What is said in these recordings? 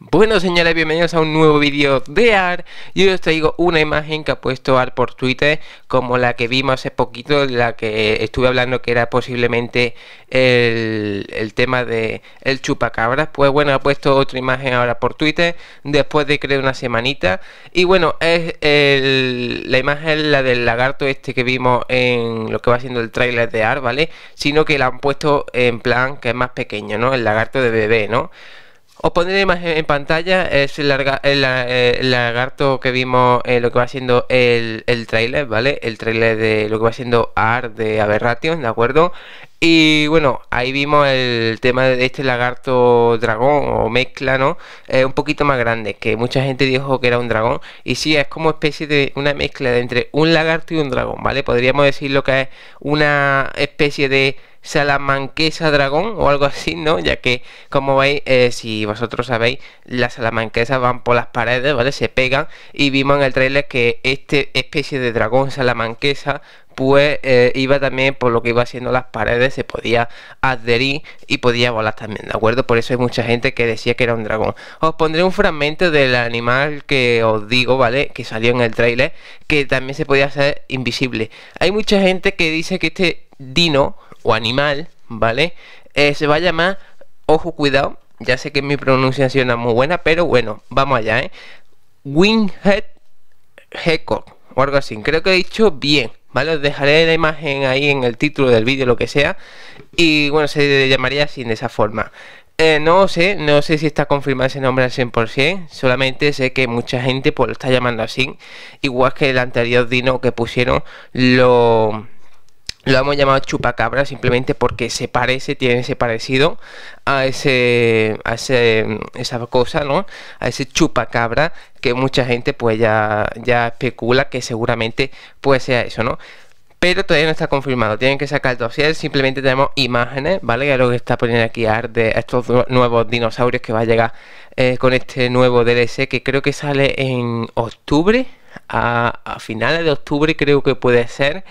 Bueno señores, bienvenidos a un nuevo vídeo de AR y hoy os traigo una imagen que ha puesto AR por Twitter como la que vimos hace poquito, la que estuve hablando que era posiblemente el, tema de el chupacabras pues bueno, ha puesto otra imagen ahora por Twitter después de creo una semanita y bueno, es la imagen la del lagarto este que vimos en lo que va siendo el tráiler de AR, ¿vale? sino que la han puesto en plan que es más pequeño, ¿no? el lagarto de bebé, ¿no? Os pondré la en pantalla, es el, eh, lagarto que vimos en eh, lo que va siendo el, el trailer, ¿vale? El trailer de lo que va siendo AR de Aberration, ¿de acuerdo? Y bueno, ahí vimos el tema de este lagarto dragón o mezcla, ¿no? Es un poquito más grande, que mucha gente dijo que era un dragón. Y sí, es como especie de una mezcla entre un lagarto y un dragón, ¿vale? Podríamos decir lo que es una especie de salamanquesa dragón o algo así, ¿no? Ya que, como veis, eh, si vosotros sabéis, las salamanquesas van por las paredes, ¿vale? Se pegan y vimos en el trailer que este especie de dragón salamanquesa pues eh, iba también por lo que iba haciendo las paredes, se podía adherir y podía volar también, ¿de acuerdo? Por eso hay mucha gente que decía que era un dragón. Os pondré un fragmento del animal que os digo, ¿vale? Que salió en el tráiler, que también se podía hacer invisible. Hay mucha gente que dice que este dino o animal, ¿vale? Eh, se va a llamar, ojo cuidado, ya sé que mi pronunciación es muy buena, pero bueno, vamos allá, ¿eh? Winghead Hecock o algo así, creo que he dicho bien, ¿vale? Os dejaré la imagen ahí en el título del vídeo, lo que sea, y bueno, se llamaría así, de esa forma. Eh, no sé, no sé si está confirmado ese nombre al 100%, solamente sé que mucha gente pues, lo está llamando así, igual que el anterior Dino que pusieron lo lo hemos llamado chupacabra simplemente porque se parece, tiene ese parecido a ese, a esa cosa, ¿no? A ese chupacabra que mucha gente pues ya, ya especula que seguramente pues sea eso, ¿no? pero todavía no está confirmado. Tienen que sacar el dossier, simplemente tenemos imágenes, ¿vale? Ya lo que está poniendo aquí Art de estos nuevos dinosaurios que va a llegar eh, con este nuevo DLC que creo que sale en octubre, a finales de octubre creo que puede ser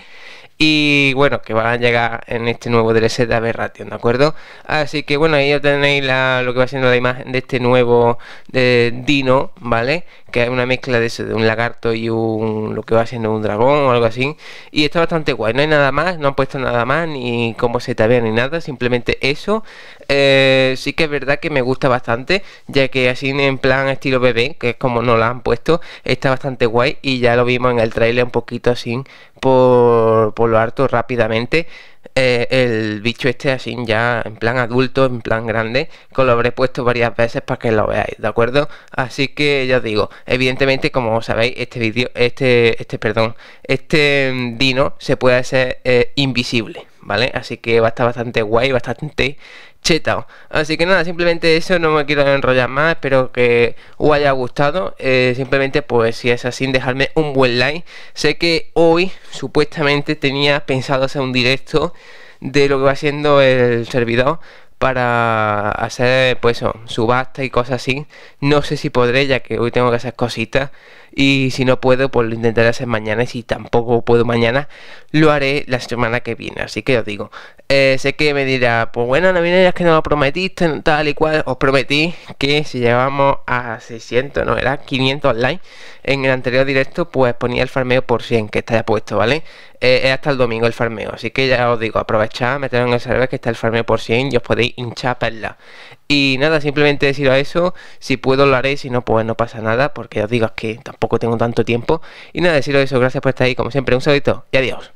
y bueno, que van a llegar en este nuevo DLC de Aberration, ¿de acuerdo? Así que bueno, ahí ya tenéis lo que va siendo la imagen de este nuevo de eh, Dino, ¿vale? que es una mezcla de, de un lagarto y un lo que va siendo un dragón o algo así. Y está bastante guay, no hay nada más, no han puesto nada más, ni cómo se ve ni nada, simplemente eso. Eh, sí que es verdad que me gusta bastante, ya que así en plan estilo bebé, que es como no la han puesto, está bastante guay y ya lo vimos en el trailer un poquito así por, por lo harto rápidamente. Eh, el bicho este así ya en plan adulto, en plan grande, que lo habré puesto varias veces para que lo veáis, ¿de acuerdo? Así que ya os digo, evidentemente como sabéis, este vídeo, este, este, perdón, este mm, dino se puede hacer eh, invisible, ¿vale? Así que va a estar bastante guay, bastante chetao. Así que nada, simplemente eso, no me quiero enrollar más, espero que os haya gustado. Eh, simplemente, pues si es así, dejarme un buen like. Sé que hoy supuestamente tenía pensado hacer un directo de lo que va siendo el servidor para hacer pues eso, subasta y cosas así. No sé si podré, ya que hoy tengo que hacer cositas y si no puedo, pues lo intentaré hacer mañana. Y si tampoco puedo mañana, lo haré la semana que viene. Así que os digo, eh, sé que me dirá, pues bueno, no viene, es que no lo prometiste, tal y cual. Os prometí que si llegamos a 600, no era 500 Online, en el anterior directo, pues ponía el farmeo por 100, que está ya puesto, ¿vale? Eh, es hasta el domingo el farmeo. Así que ya os digo, aprovechad, meteros en el server que está el farmeo por 100 y os podéis hinchar Perla, Y nada, simplemente deciros eso. Si puedo, lo haré. Si no, pues no pasa nada, porque os digo que tampoco tengo tanto tiempo. Y nada, deciros eso, gracias por estar ahí, como siempre, un saludito y adiós.